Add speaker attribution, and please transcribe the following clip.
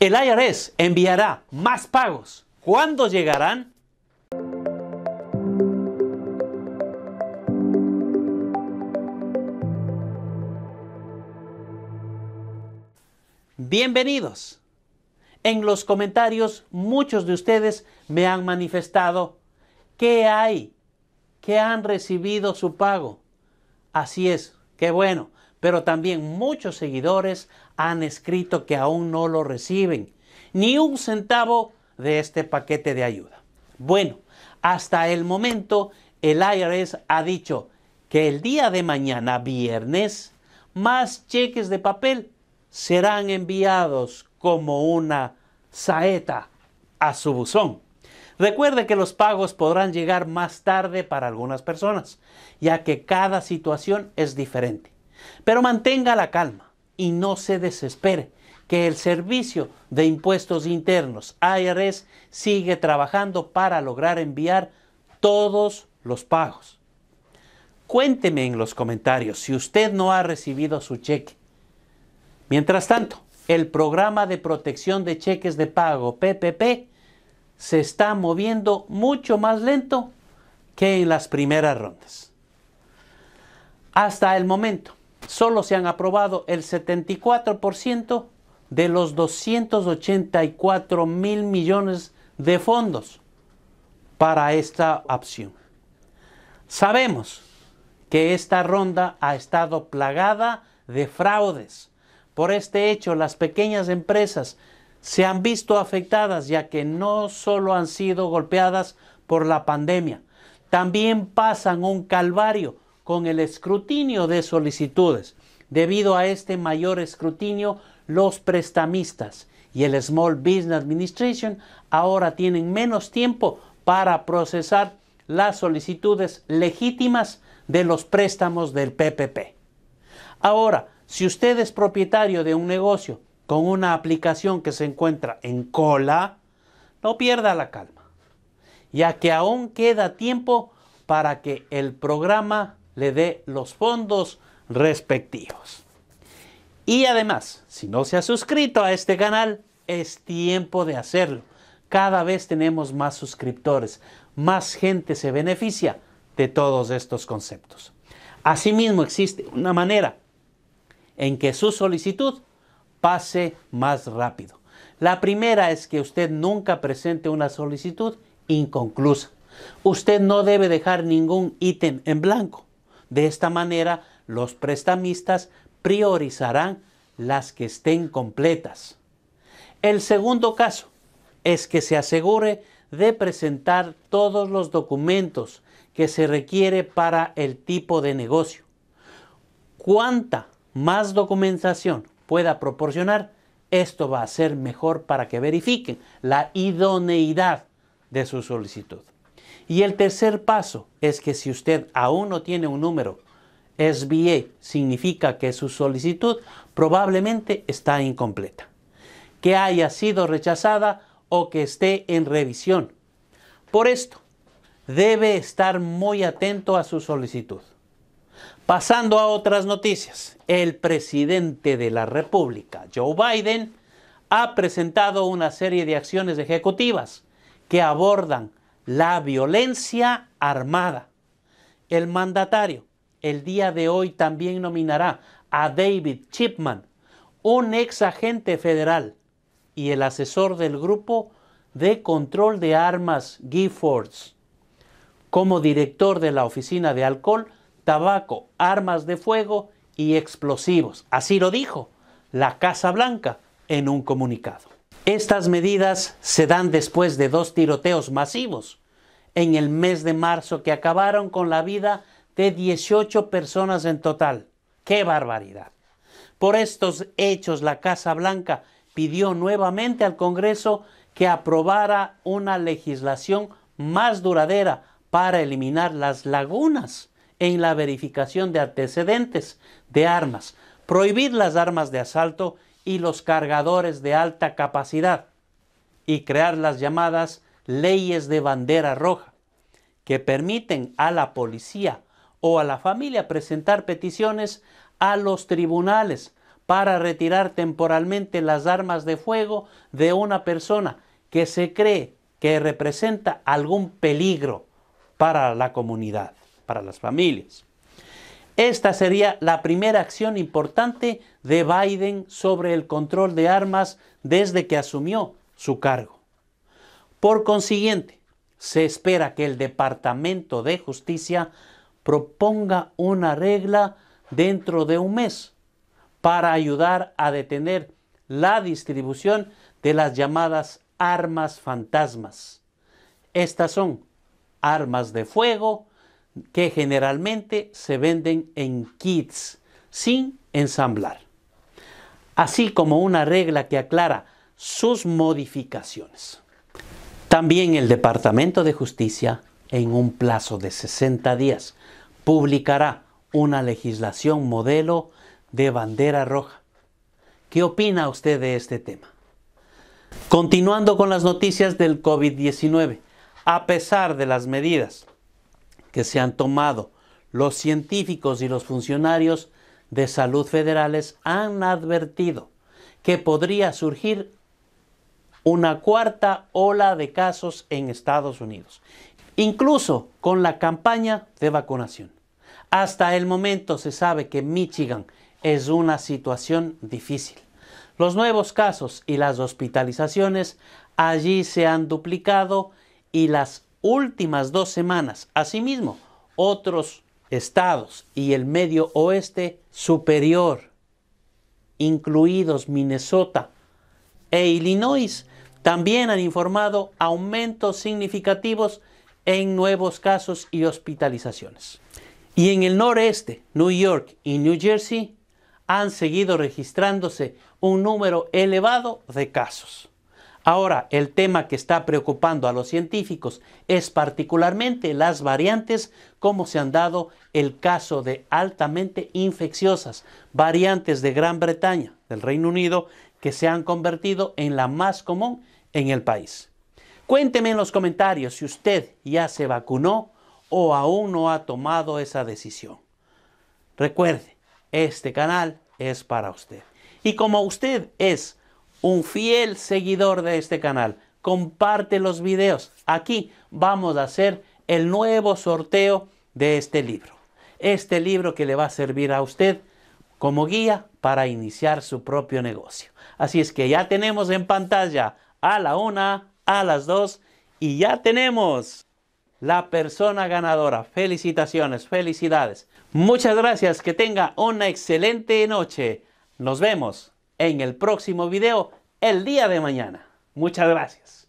Speaker 1: El IRS enviará más pagos. ¿Cuándo llegarán? Bienvenidos. En los comentarios muchos de ustedes me han manifestado qué hay, que han recibido su pago. Así es, qué bueno. Pero también muchos seguidores han escrito que aún no lo reciben, ni un centavo de este paquete de ayuda. Bueno, hasta el momento el IRS ha dicho que el día de mañana, viernes, más cheques de papel serán enviados como una saeta a su buzón. Recuerde que los pagos podrán llegar más tarde para algunas personas, ya que cada situación es diferente. Pero mantenga la calma y no se desespere que el Servicio de Impuestos Internos, IRS, sigue trabajando para lograr enviar todos los pagos. Cuénteme en los comentarios si usted no ha recibido su cheque. Mientras tanto, el programa de protección de cheques de pago PPP se está moviendo mucho más lento que en las primeras rondas. Hasta el momento, solo se han aprobado el 74% de los 284 mil millones de fondos para esta opción. Sabemos que esta ronda ha estado plagada de fraudes. Por este hecho, las pequeñas empresas se han visto afectadas ya que no solo han sido golpeadas por la pandemia, también pasan un calvario con el escrutinio de solicitudes. Debido a este mayor escrutinio, los prestamistas y el Small Business Administration ahora tienen menos tiempo para procesar las solicitudes legítimas de los préstamos del PPP. Ahora, si usted es propietario de un negocio con una aplicación que se encuentra en cola, no pierda la calma, ya que aún queda tiempo para que el programa le dé los fondos respectivos. Y además, si no se ha suscrito a este canal, es tiempo de hacerlo. Cada vez tenemos más suscriptores, más gente se beneficia de todos estos conceptos. Asimismo, existe una manera en que su solicitud pase más rápido. La primera es que usted nunca presente una solicitud inconclusa. Usted no debe dejar ningún ítem en blanco. De esta manera, los prestamistas priorizarán las que estén completas. El segundo caso es que se asegure de presentar todos los documentos que se requiere para el tipo de negocio. Cuanta más documentación pueda proporcionar, esto va a ser mejor para que verifiquen la idoneidad de su solicitud. Y el tercer paso es que si usted aún no tiene un número SBA, significa que su solicitud probablemente está incompleta, que haya sido rechazada o que esté en revisión. Por esto, debe estar muy atento a su solicitud. Pasando a otras noticias, el presidente de la República, Joe Biden, ha presentado una serie de acciones ejecutivas que abordan la violencia armada. El mandatario el día de hoy también nominará a David Chipman, un ex agente federal y el asesor del grupo de control de armas Giffords, como director de la Oficina de Alcohol, Tabaco, Armas de Fuego y Explosivos. Así lo dijo la Casa Blanca en un comunicado. Estas medidas se dan después de dos tiroteos masivos en el mes de marzo que acabaron con la vida de 18 personas en total. ¡Qué barbaridad! Por estos hechos, la Casa Blanca pidió nuevamente al Congreso que aprobara una legislación más duradera para eliminar las lagunas en la verificación de antecedentes de armas, prohibir las armas de asalto y los cargadores de alta capacidad y crear las llamadas leyes de bandera roja que permiten a la policía o a la familia presentar peticiones a los tribunales para retirar temporalmente las armas de fuego de una persona que se cree que representa algún peligro para la comunidad, para las familias. Esta sería la primera acción importante de Biden sobre el control de armas desde que asumió su cargo. Por consiguiente, se espera que el Departamento de Justicia proponga una regla dentro de un mes para ayudar a detener la distribución de las llamadas armas fantasmas. Estas son armas de fuego que generalmente se venden en kits sin ensamblar, así como una regla que aclara sus modificaciones. También el Departamento de Justicia, en un plazo de 60 días, publicará una legislación modelo de bandera roja. ¿Qué opina usted de este tema? Continuando con las noticias del COVID-19, a pesar de las medidas que se han tomado, los científicos y los funcionarios de salud federales han advertido que podría surgir una cuarta ola de casos en Estados Unidos, incluso con la campaña de vacunación. Hasta el momento se sabe que Michigan es una situación difícil. Los nuevos casos y las hospitalizaciones allí se han duplicado y las últimas dos semanas, asimismo, otros estados y el medio oeste superior, incluidos Minnesota e Illinois, también han informado aumentos significativos en nuevos casos y hospitalizaciones. Y en el noreste, New York y New Jersey han seguido registrándose un número elevado de casos. Ahora, el tema que está preocupando a los científicos es particularmente las variantes, como se han dado el caso de altamente infecciosas, variantes de Gran Bretaña, del Reino Unido que se han convertido en la más común en el país. Cuénteme en los comentarios si usted ya se vacunó o aún no ha tomado esa decisión. Recuerde, este canal es para usted. Y como usted es un fiel seguidor de este canal, comparte los videos. Aquí vamos a hacer el nuevo sorteo de este libro. Este libro que le va a servir a usted como guía para iniciar su propio negocio. Así es que ya tenemos en pantalla a la una, a las dos y ya tenemos la persona ganadora. Felicitaciones, felicidades. Muchas gracias, que tenga una excelente noche. Nos vemos en el próximo video el día de mañana. Muchas gracias.